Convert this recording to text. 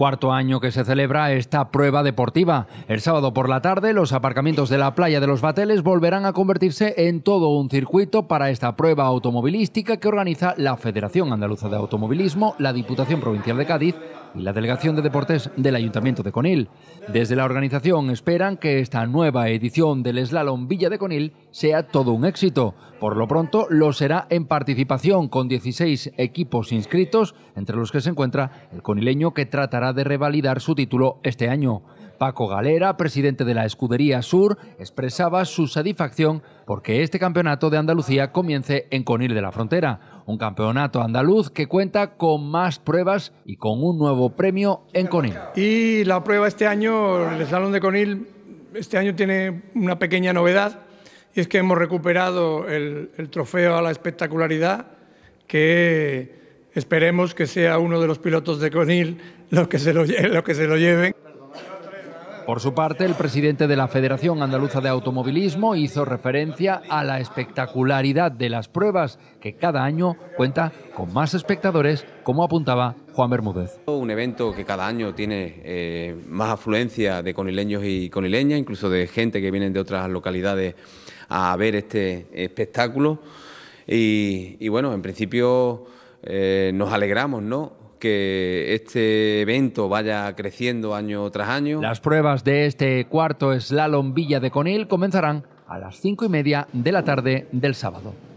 cuarto año que se celebra esta prueba deportiva. El sábado por la tarde, los aparcamientos de la playa de los Bateles volverán a convertirse en todo un circuito para esta prueba automovilística que organiza la Federación Andaluza de Automovilismo, la Diputación Provincial de Cádiz y la Delegación de Deportes del Ayuntamiento de Conil. Desde la organización esperan que esta nueva edición del Slalom Villa de Conil sea todo un éxito. Por lo pronto lo será en participación con 16 equipos inscritos, entre los que se encuentra el conileño que tratará de revalidar su título este año. Paco Galera, presidente de la Escudería Sur, expresaba su satisfacción porque este campeonato de Andalucía comience en Conil de la Frontera, un campeonato andaluz que cuenta con más pruebas y con un nuevo premio en Conil. Y la prueba este año, el Salón de Conil, este año tiene una pequeña novedad y es que hemos recuperado el trofeo a la espectacularidad que Esperemos que sea uno de los pilotos de Conil los que se lo, los que se lo lleven. Por su parte, el presidente de la Federación Andaluza de Automovilismo hizo referencia a la espectacularidad de las pruebas, que cada año cuenta con más espectadores, como apuntaba Juan Bermúdez. Un evento que cada año tiene eh, más afluencia de conileños y conileñas, incluso de gente que vienen de otras localidades a ver este espectáculo. y bueno, en principio eh, nos alegramos, ¿no? que este evento vaya creciendo año tras año. Las pruebas de este cuarto slalom Villa de Conil comenzarán a las cinco y media de la tarde del sábado.